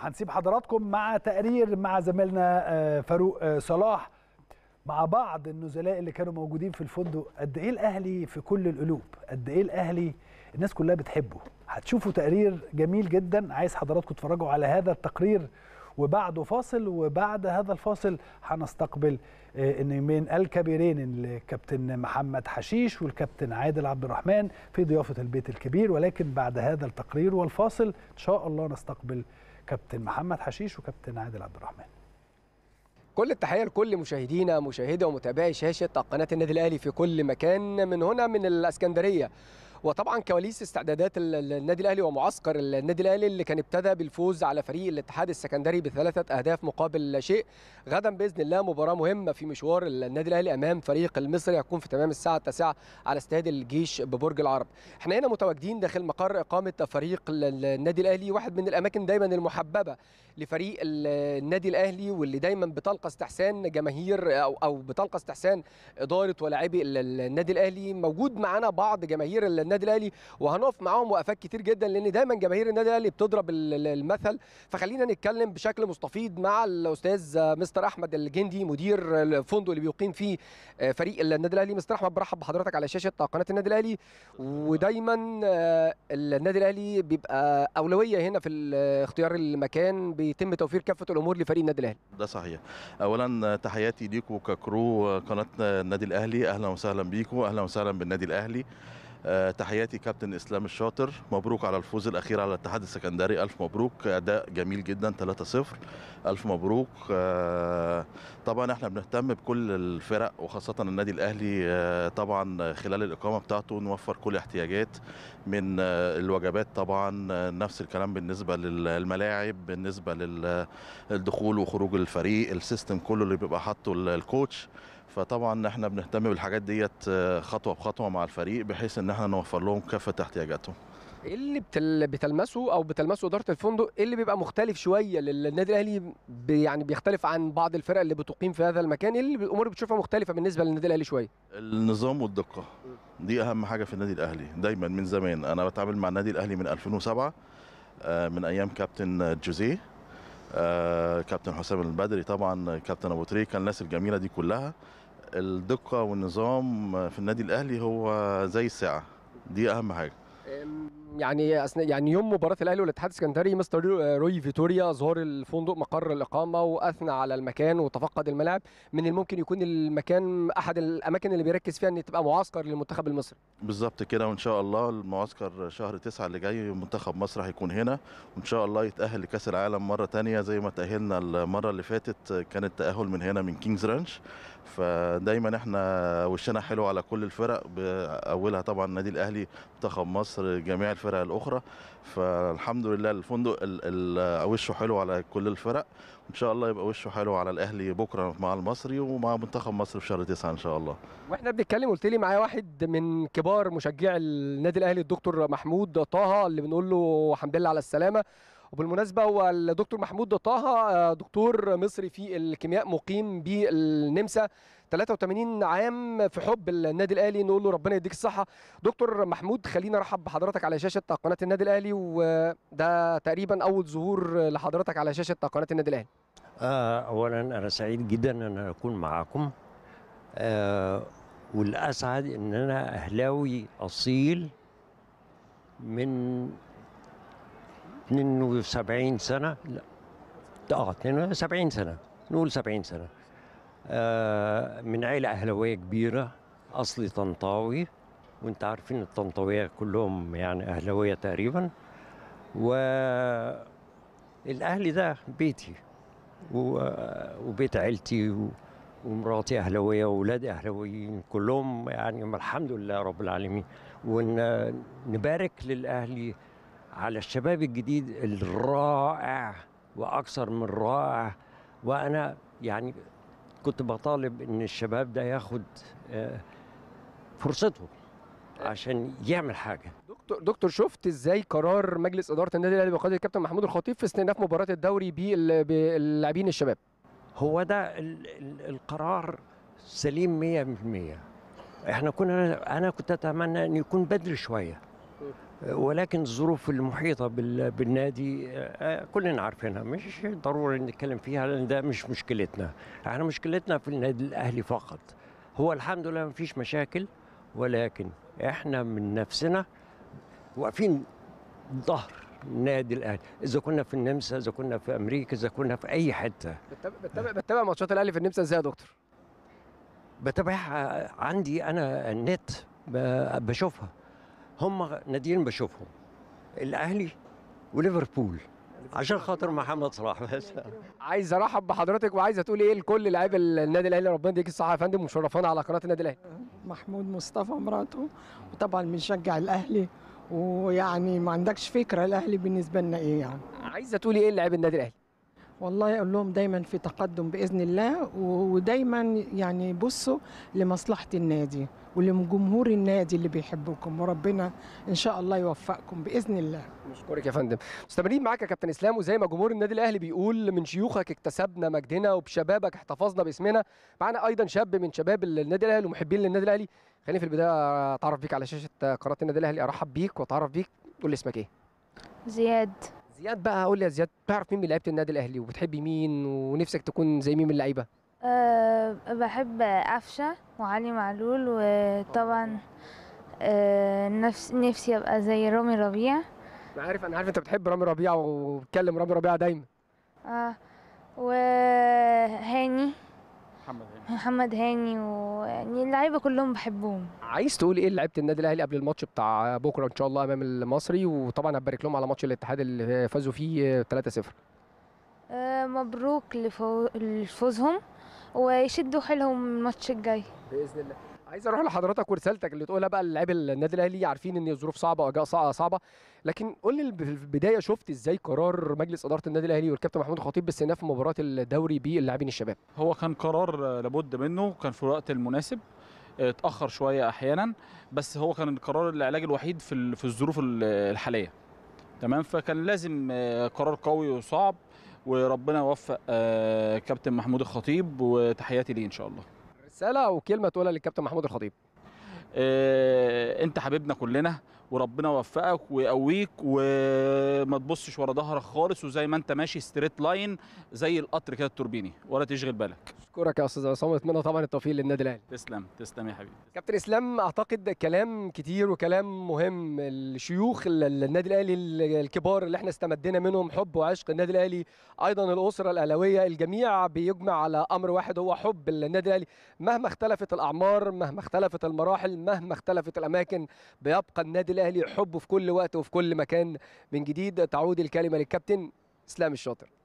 هنسيب حضراتكم مع تقرير مع زميلنا آه، فاروق آه، صلاح مع بعض النزلاء اللي كانوا موجودين في الفندق قد ايه الاهلي في كل القلوب قد ايه الاهلي الناس كلها بتحبه هتشوفوا تقرير جميل جدا عايز حضراتكم تتفرجوا على هذا التقرير وبعده فاصل وبعد هذا الفاصل هنستقبل النجمين آه، الكبيرين الكابتن محمد حشيش والكابتن عادل عبد الرحمن في ضيافه البيت الكبير ولكن بعد هذا التقرير والفاصل ان شاء الله نستقبل كابتن محمد حشيش وكابتن عادل عبد الرحمن كل التحيه لكل مشاهدينا مشاهدي ومتابعي شاشه قناه النادي الاهلي في كل مكان من هنا من الاسكندريه وطبعا كواليس استعدادات النادي الاهلي ومعسكر النادي الاهلي اللي كان ابتدى بالفوز على فريق الاتحاد السكندري بثلاثه اهداف مقابل شيء غدا باذن الله مباراه مهمه في مشوار النادي الاهلي امام فريق المصري هتكون في تمام الساعه 9 على استاد الجيش ببرج العرب احنا هنا متواجدين داخل مقر اقامه فريق النادي الاهلي واحد من الاماكن دايما المحببه لفريق النادي الاهلي واللي دايما بتلقى استحسان جماهير او او بتلقى استحسان اداره ولاعبي النادي الاهلي موجود معانا بعض جماهير النادي الاهلي وهنقف معاهم وقفات كتير جدا لان دايما جماهير النادي الاهلي بتضرب المثل فخلينا نتكلم بشكل مستفيض مع الاستاذ مستر احمد الجندي مدير الفندق اللي بيقيم فيه آه، فريق النادي الاهلي مستر احمد برحب بحضرتك على شاشه قناه النادي الاهلي ودايما آه، النادي الاهلي بيبقى اولويه هنا في اختيار المكان بيتم توفير كافه الامور لفريق النادي الاهلي ده صحيح اولا تحياتي ليكم ككرو قناه النادي الاهلي اهلا وسهلا بيكم اهلا وسهلا بالنادي الاهلي آه، تحياتي كابتن اسلام الشاطر مبروك على الفوز الاخير على الاتحاد السكندري الف مبروك اداء جميل جدا 3-0 الف مبروك آه، طبعا احنا بنهتم بكل الفرق وخاصه النادي الاهلي آه، طبعا خلال الاقامه بتاعته نوفر كل احتياجات من الوجبات طبعا نفس الكلام بالنسبه للملاعب بالنسبه للدخول وخروج الفريق السيستم كله اللي بيبقى حاطه الكوتش فطبعا احنا بنهتم بالحاجات ديت آه، خطوه بخطوه مع الفريق بحيث ان احنا نوفر لهم كافه احتياجاتهم ايه اللي بتل... بتلمسه او بتلمسه اداره الفندق ايه اللي بيبقى مختلف شويه للنادي الاهلي بي... يعني بيختلف عن بعض الفرق اللي بتقيم في هذا المكان ايه اللي الامور بتشوفها مختلفه بالنسبه للنادي الاهلي شويه النظام والدقه دي اهم حاجه في النادي الاهلي دايما من زمان انا بتعامل مع النادي الاهلي من 2007 آه، من ايام كابتن جوزيه آه، كابتن حسام البدري طبعا كابتن ابو تريكه الناس الجميله دي كلها الدقه والنظام في النادي الاهلي هو زي الساعه دي اهم حاجه يعني اثناء يعني يوم مباراه الاهلي والاتحاد السكندري مستر آه، روي فيتوريا زار الفندق مقر الاقامه واثنى على المكان وتفقد الملاعب من الممكن يكون المكان احد الاماكن اللي بيركز فيها ان تبقى معسكر للمنتخب المصري بالظبط كده وان شاء الله المعسكر شهر 9 اللي جاي منتخب مصر هيكون هنا وان شاء الله يتاهل لكاس العالم مره ثانيه زي ما تاهلنا المره اللي فاتت كان التاهل من هنا من كينجز رانش فدايما احنا وشنا حلو على كل الفرق اولها طبعا النادي الاهلي منتخب مصر جميع الفرق الفرق الاخرى فالحمد لله الفندق آه، وشه حلو على كل الفرق وان شاء الله يبقى وشه حلو على الاهلي بكره مع المصري ومع منتخب مصر في شهر 9 ان شاء الله واحنا بنتكلم قلت لي معايا واحد من كبار مشجعي النادي الاهلي الدكتور محمود طه اللي بنقول له حمد لله على السلامه وبالمناسبه هو الدكتور محمود طه دكتور مصري في الكيمياء مقيم بالنمسا 83 عام في حب النادي الاهلي نقول له ربنا يديك الصحه دكتور محمود خلينا ارحب بحضرتك على شاشه قناه النادي الاهلي وده تقريبا اول ظهور لحضرتك على شاشه قناه النادي الاهلي آه، اولا انا سعيد جدا ان انا اكون معاكم آه، والاسعد ان انا اهلاوي اصيل من 72 سنة لا اه 72 سنة نقول 70 سنة آه من عيلة أهلوية كبيرة أصلي طنطاوي وانت عارفين الطنطاوية كلهم يعني أهلوية تقريبا والأهل ده بيتي وبيت عيلتي ومراتي أهلوية وأولادي أهلويين كلهم يعني الحمد لله رب العالمين ونبارك للأهل على الشباب الجديد الرائع واكثر من رائع وانا يعني كنت بطالب ان الشباب ده ياخد آه، فرصته عشان يعمل حاجه دكتور دكتور شفت ازاي قرار مجلس اداره النادي الاهلي بقياده الكابتن محمود الخطيب في استئناف مباراه الدوري باللاعبين الشباب هو ده ال ال القرار سليم 100% احنا كنا انا كنت اتمنى ان يكون بدري شويه ولكن الظروف المحيطه بالنادي آه، كلنا عارفينها مش ضروري نتكلم فيها لان ده مش مشكلتنا احنا مشكلتنا في النادي الاهلي فقط هو الحمد لله ما فيش مشاكل ولكن احنا من نفسنا واقفين ظهر النادي الاهلي اذا كنا في النمسا اذا كنا في امريكا اذا كنا في اي حته بتتابع بتتابع ماتشات الاهلي في النمسا ازاي يا دكتور بتابعها عندي انا النت بشوفها هم نادين بشوفهم الاهلي وليفربول عشان خاطر محمد صلاح بس عايز ارحب بحضرتك وعايز تقول ايه لكل لاعيب النادي الاهلي ربنا يديك الصحه يا فندم ومشرفانا على قناه النادي الاهلي محمود مصطفى مراته وطبعا بنشجع الاهلي ويعني ما عندكش فكره الاهلي بالنسبه لنا ايه يعني عايزه تقولي ايه لعيب النادي الاهلي والله اقول لهم دايما في تقدم باذن الله ودايما يعني بصوا لمصلحه النادي ولجمهور النادي اللي بيحبكم وربنا ان شاء الله يوفقكم باذن الله مشكورك يا فندم مستمرين معاك يا كابتن اسلام وزي ما جمهور النادي الاهلي بيقول من شيوخك اكتسبنا مجدنا وبشبابك احتفظنا باسمنا معانا ايضا شاب من شباب النادي الاهلي ومحبين للنادي الاهلي خليني في البدايه اتعرف بيك على شاشه قناه النادي الاهلي ارحب بيك واتعرف بيك قول لي اسمك ايه زياد زياد بقى قول لي يا زياد بتعرف مين من لعيبه النادي الاهلي وبتحب مين ونفسك تكون زي مين من اللعيبه أه بحب قفشه وعلي معلول وطبعا أه نفس نفسي ابقى زي رامي ربيع انا عارف انا عارف انت بتحب رامي ربيع وبتكلم رامي ربيع دايما اه وهاني محمد هاني محمد هاني و يعني اللعيبه كلهم بحبهم عايز تقول ايه لعيبه النادي الاهلي قبل الماتش بتاع بكره ان شاء الله امام المصري وطبعا هبارك لهم على ماتش الاتحاد اللي فازوا فيه 3-0 آه مبروك لفوزهم ويشدوا حيلهم الماتش الجاي باذن الله عايز اروح لحضرتك ورسالتك اللي تقولها بقى للاعيبه النادي الاهلي عارفين ان الظروف صعبه واجواء صعبه لكن قول لي في البدايه شفت ازاي قرار مجلس اداره النادي الاهلي والكابتن محمود الخطيب باستئناف في مباراه الدوري باللاعبين الشباب هو كان قرار لابد منه كان في الوقت المناسب اتاخر شويه احيانا بس هو كان القرار العلاج الوحيد في في الظروف الحاليه تمام فكان لازم آه، قرار قوي وصعب وربنا يوفق آه، كابتن محمود الخطيب وتحياتي ليه ان شاء الله رساله او كلمه تقولها للكابتن محمود الخطيب إيه انت حبيبنا كلنا وربنا يوفقك ويقويك وما تبصش ورا ظهرك خالص وزي ما انت ماشي ستريت لاين زي القطر كده التوربيني ولا تشغل بالك اشكرك يا استاذ عصام واتمنى طبعا التوفيق للنادي الاهلي تسلم تسلم يا حبيبي كابتن اسلام اعتقد كلام كتير وكلام مهم الشيوخ النادي الاهلي الكبار اللي احنا استمدينا منهم حب وعشق النادي الاهلي ايضا الاسره الاهلاويه الجميع بيجمع على امر واحد هو حب النادي الاهلي مهما اختلفت الاعمار مهما اختلفت المراحل مهما اختلفت الاماكن بيبقى النادي الاهلي حبه في كل وقت وفي كل مكان من جديد تعود الكلمه للكابتن اسلام الشاطر